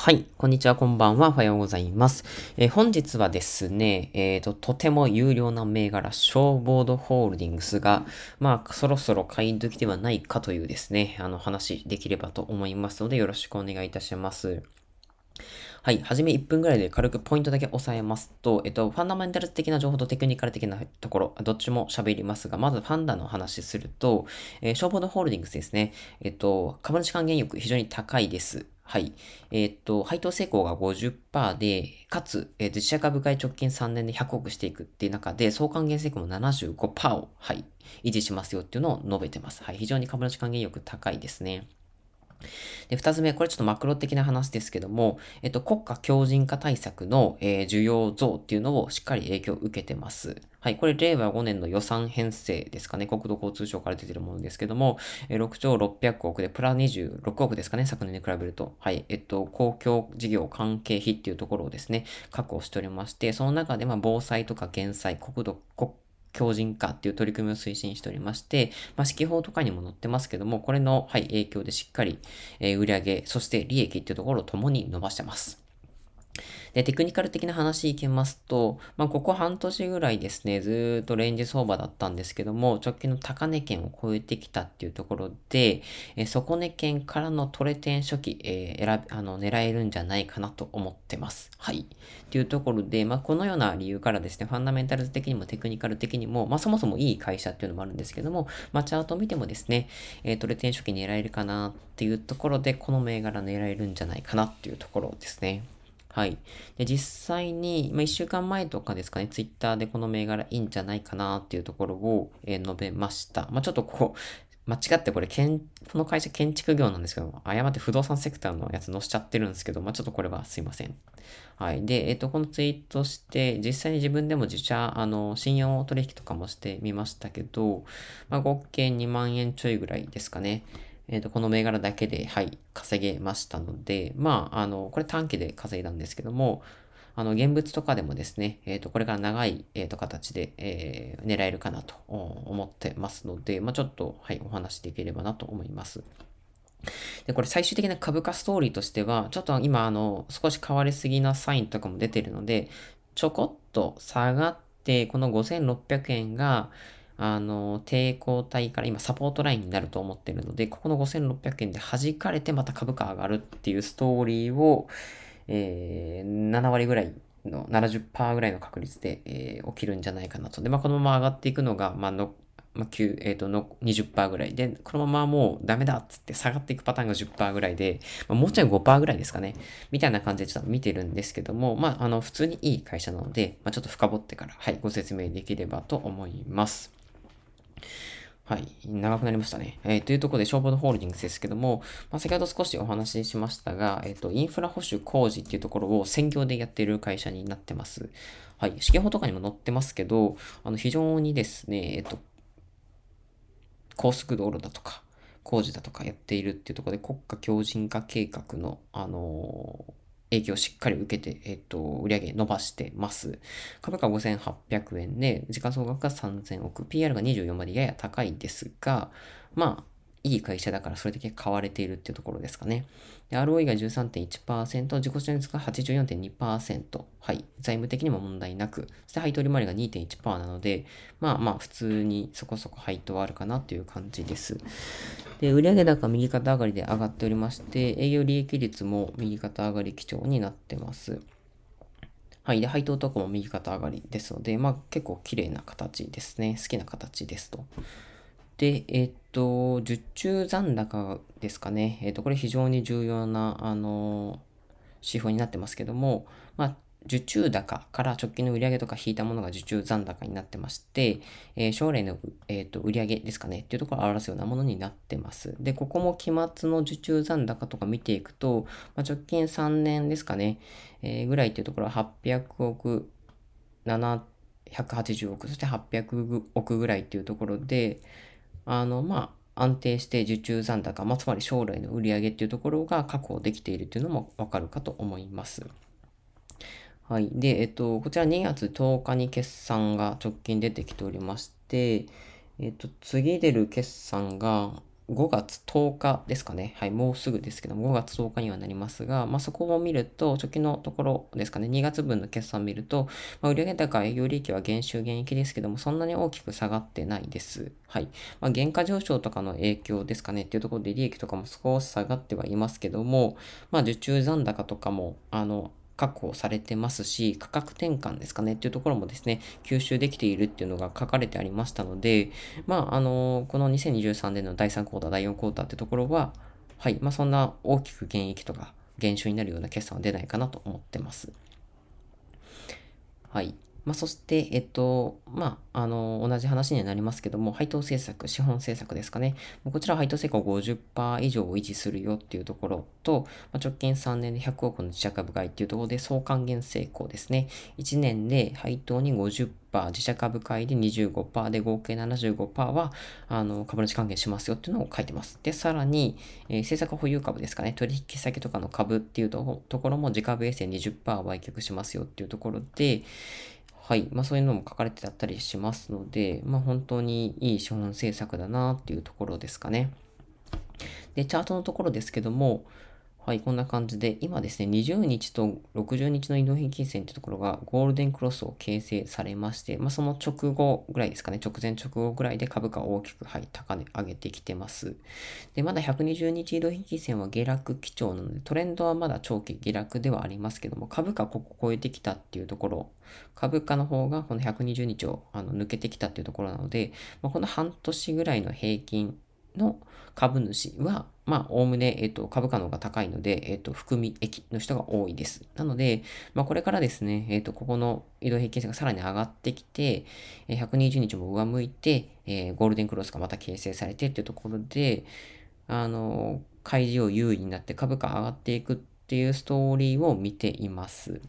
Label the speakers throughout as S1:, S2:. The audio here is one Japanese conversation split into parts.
S1: はい。こんにちは、こんばんは。おはようございます。えー、本日はですね、えっ、ー、と、とても有料な銘柄、ショーボードホールディングスが、まあ、そろそろ買い時ではないかというですね、あの、話できればと思いますので、よろしくお願いいたします。はい。はじめ1分ぐらいで軽くポイントだけ押さえますと、えっと、ファンダメンタル的な情報とテクニカル的なところ、どっちも喋りますが、まずファンダの話すると、えー、消防のホールディングスですね。えっと、株主還元欲非常に高いです。はい。えー、っと、配当成功が50%で、かつ、えー、自社株買い直近3年で100億していくっていう中で、総還元成功も75%を、はい、維持しますよっていうのを述べてます。はい。非常に株主還元欲高いですね。で、二つ目、これちょっとマクロ的な話ですけども、えっと、国家強靭化対策の、えー、需要増っていうのをしっかり影響を受けてます。はい、これ令和5年の予算編成ですかね、国土交通省から出てるものですけども、6兆600億で、プラ26億ですかね、昨年に比べると。はい、えっと、公共事業関係費っていうところをですね、確保しておりまして、その中で、まあ、防災とか減災、国土、国強靭化っていう取り組みを推進しておりまして、まあ、四季法とかにも載ってますけども、これの、はい、影響でしっかり、えー、売上、そして利益っていうところを共に伸ばしてます。で、テクニカル的な話いきますと、まあ、ここ半年ぐらいですね、ずっとレンジ相場だったんですけども、直近の高値圏を超えてきたっていうところで、え底値圏からのトレテン初期、えー、選び、あの、狙えるんじゃないかなと思ってます。はい。っていうところで、まあ、このような理由からですね、ファンダメンタルズ的にもテクニカル的にも、まあ、そもそもいい会社っていうのもあるんですけども、まあ、チャートを見てもですね、えー、トレテン初期狙えるかなっていうところで、この銘柄狙えるんじゃないかなっていうところですね。はい。で、実際に、まあ、1週間前とかですかね、ツイッターでこの銘柄いいんじゃないかなっていうところを、えー、述べました。まあ、ちょっとここ、間違ってこれ、けん、この会社建築業なんですけど、誤って不動産セクターのやつ載せちゃってるんですけど、まあ、ちょっとこれはすいません。はい。で、えっ、ー、と、このツイートして、実際に自分でも自社、あの、信用取引とかもしてみましたけど、まあ、合計2万円ちょいぐらいですかね。えっ、ー、と、この銘柄だけで、はい、稼げましたので、まあ、あの、これ短期で稼いだんですけども、あの、現物とかでもですね、えっ、ー、と、これから長い、えっ、ー、と、形で、えー、狙えるかなと思ってますので、まあ、ちょっと、はい、お話しできればなと思います。で、これ最終的な株価ストーリーとしては、ちょっと今、あの、少し変わりすぎなサインとかも出てるので、ちょこっと下がって、この5600円が、あの、抵抗体から今サポートラインになると思ってるので、ここの5600円で弾かれてまた株価上がるっていうストーリーを、えー、7割ぐらいの70%ぐらいの確率で、えー、起きるんじゃないかなと。で、まあ、このまま上がっていくのが、まあの、まあ、9、えっ、ー、と、の20%ぐらいで、このままもうダメだっつって下がっていくパターンが10%ぐらいで、まあ、もうちょい5%ぐらいですかね。みたいな感じでちょっと見てるんですけども、まあ、あの、普通にいい会社なので、まあ、ちょっと深掘ってから、はい、ご説明できればと思います。はい。長くなりましたね。えー、というところで、消防のホールディングスですけども、まあ、先ほど少しお話ししましたが、えっ、ー、と、インフラ保守工事っていうところを専業でやっている会社になってます。はい。試験法とかにも載ってますけど、あの、非常にですね、えっ、ー、と、高速道路だとか、工事だとかやっているっていうところで、国家強靭化計画の、あのー影響をしっかり受けて、えっ、と、売上伸ばしてます。株価5800円で、時価総額が3000億、PR が24までやや高いですが、まあ、いい会社だからそれだけ買われているっていうところですかね。ROE が13.1%、自己純率が84.2%、はい、財務的にも問題なく、そして配当利回りが2.1%なので、まあまあ普通にそこそこ配当あるかなという感じです。で、売上高右肩上がりで上がっておりまして、営業利益率も右肩上がり基調になってます。はい。で、配当とかも右肩上がりですので、まあ結構綺麗な形ですね。好きな形ですと。で、えっと、受注残高ですかね。えっと、これ非常に重要な、あの、指標になってますけども、まあ、受注高から直近の売上とか引いたものが受注残高になってまして、えー、将来の、えー、と売上ですかねっていうところを表すようなものになってます。で、ここも期末の受注残高とか見ていくと、まあ、直近3年ですかね、えー、ぐらいっていうところは800億、780億、そして800億ぐらいっていうところで、あの、まあ、安定して受注残高、まあ、つまり将来の売り上げっていうところが確保できているというのもわかるかと思います。はい。で、えっと、こちら2月10日に決算が直近出てきておりまして、えっと、次出る決算が、5月10日ですかね。はい、もうすぐですけども、5月10日にはなりますが、まあ、そこを見ると、初期のところですかね、2月分の決算を見ると、まあ、売上高、営業利益は減収減益ですけども、そんなに大きく下がってないです。はい。まあ、原価上昇とかの影響ですかねっていうところで、利益とかも少し下がってはいますけども、まあ、受注残高とかも、あの、確保されてますし、価格転換ですかねっていうところもですね、吸収できているっていうのが書かれてありましたので、まあ、あの、この2023年の第3クォーター、第4クォーターってところは、はい、まあ、そんな大きく減益とか減収になるような決算は出ないかなと思ってます。はい。まあ、そして、えっと、まあ、あの、同じ話にはなりますけども、配当政策、資本政策ですかね。こちら配当成功50%以上を維持するよっていうところと、まあ、直近3年で100億の自社株買いっていうところで、総還元成功ですね。1年で配当に50%、自社株買いで25%で合計75%はあの株主還元しますよっていうのを書いてます。で、さらに、えー、政策保有株ですかね、取引先とかの株っていうところも自株衛星20%売却しますよっていうところで、はい。まあそういうのも書かれてたりしますので、まあ本当にいい資本政策だなっていうところですかね。で、チャートのところですけども、はい、こんな感じで、今ですね、20日と60日の移動平均線というところがゴールデンクロスを形成されまして、まあ、その直後ぐらいですかね、直前直後ぐらいで株価を大きく、はい、高値上げてきてます。で、まだ120日移動平均線は下落基調なので、トレンドはまだ長期下落ではありますけども、株価ここ超えてきたっていうところ、株価の方がこの120日をあの抜けてきたっていうところなので、まあ、この半年ぐらいの平均の株主は、まあ、おおむね、えっと、株価の方が高いので、えっと、含み益の人が多いです。なので、まあ、これからですね、えっと、ここの移動平均線がさらに上がってきて、120日も上向いて、えー、ゴールデンクロスがまた形成されてっていうところで、あの、開示を優位になって株価上がっていくっていうストーリーを見ています。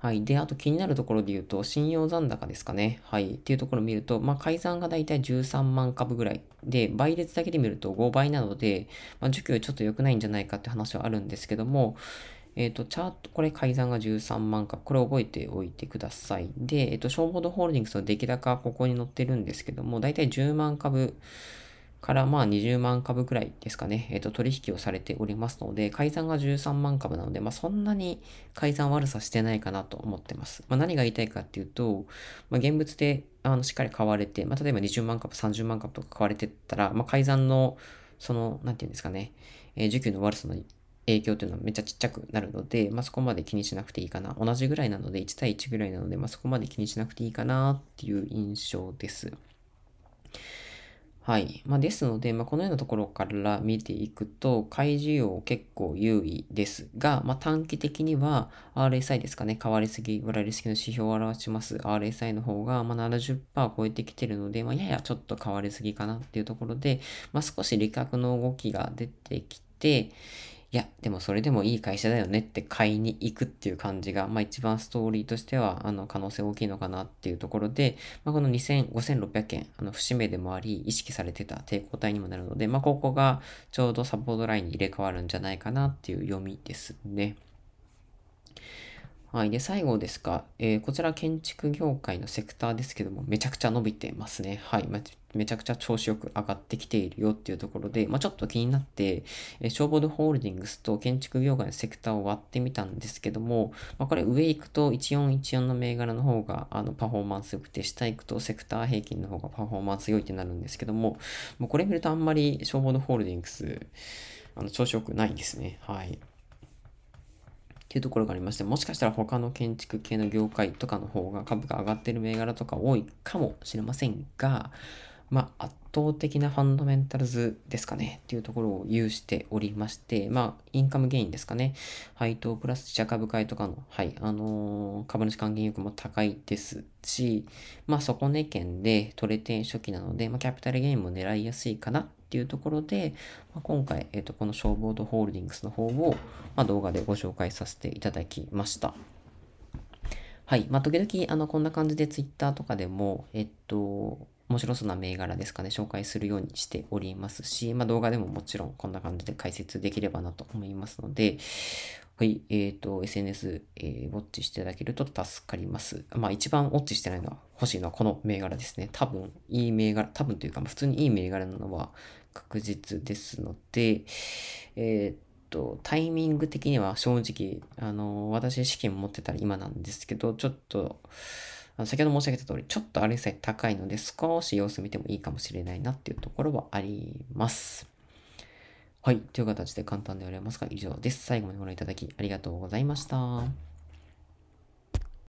S1: はい。で、あと気になるところで言うと、信用残高ですかね。はい。っていうところを見ると、まあ、改ざんがだいたい13万株ぐらい。で、倍率だけで見ると5倍なので、まあ、需給ちょっと良くないんじゃないかって話はあるんですけども、えっ、ー、と、チャート、これ改ざんが13万株、これ覚えておいてください。で、えっ、ー、と、消防ドホールディングスの出来高、ここに載ってるんですけども、だいたい10万株、からまあ20万株くらいですかね、えー、と、取引をされておりますので、改ざんが13万株なので、まあそんなに改ざん悪さしてないかなと思ってます。まあ何が言いたいかっていうと、まあ現物であのしっかり買われて、まあ例えば20万株、30万株とか買われてったら、まあ改ざんの、その、なんていうんですかね、えー、需給の悪さの影響というのはめっちゃちっちゃくなるので、まあそこまで気にしなくていいかな。同じぐらいなので、1対1ぐらいなので、まあそこまで気にしなくていいかなっていう印象です。はい。まあ、ですので、まあ、このようなところから見ていくと、買い需要結構優位ですが、まあ、短期的には RSI ですかね、変わりすぎ、割りすぎの指標を表します RSI の方が、ま70%超えてきているので、まややちょっと変わりすぎかなっていうところで、ま少し利確の動きが出てきて、いや、でもそれでもいい会社だよねって買いに行くっていう感じが、まあ一番ストーリーとしては、あの、可能性大きいのかなっていうところで、まあこの2000、5600件、あの、節目でもあり、意識されてた抵抗体にもなるので、まあここがちょうどサポートラインに入れ替わるんじゃないかなっていう読みですね。はい。で、最後ですか。えー、こちら建築業界のセクターですけども、めちゃくちゃ伸びてますね。はい。まあ、めちゃくちゃ調子よく上がってきているよっていうところで、まあ、ちょっと気になって、え消防部ホールディングスと建築業界のセクターを割ってみたんですけども、まあ、これ上行くと1414の銘柄の方があのパフォーマンス良くて、下行くとセクター平均の方がパフォーマンス良いってなるんですけども、もうこれ見るとあんまり消防部ホールディングス、あの調子よくないですね。はい。っていうところがありまして、もしかしたら他の建築系の業界とかの方が株価上がってる銘柄とか多いかもしれませんが、まあ、圧倒的なファンダメンタルズですかねっていうところを有しておりまして、まあ、インカムゲインですかね。配当プラス自社株買いとかの、はい、あのー、株主還元欲も高いですし、まあ、底値圏でトレテン初期なので、まあ、キャピタルゲインも狙いやすいかなっていうところで、まあ、今回、えっ、ー、と、この消防とホールディングスの方を、まあ、動画でご紹介させていただきました。はい。まあ、時々、あの、こんな感じで Twitter とかでも、えっと、面白そうな銘柄ですかね、紹介するようにしておりますし、まあ、動画でももちろんこんな感じで解説できればなと思いますので、はい、えっ、ー、と、SNS、えー、ウォッチしていただけると助かります。まあ、一番ウォッチしてないのは欲しいのはこの銘柄ですね。多分、いい銘柄、多分というか、普通にいい銘柄なのは確実ですので、えっ、ー、と、タイミング的には正直、あの、私資金持ってたら今なんですけど、ちょっと、先ほど申し上げた通り、ちょっとあれさえ高いので、少し様子見てもいいかもしれないなっていうところはあります。はい。という形で簡単でわりますが、以上です。最後までご覧いただきありがとうございました。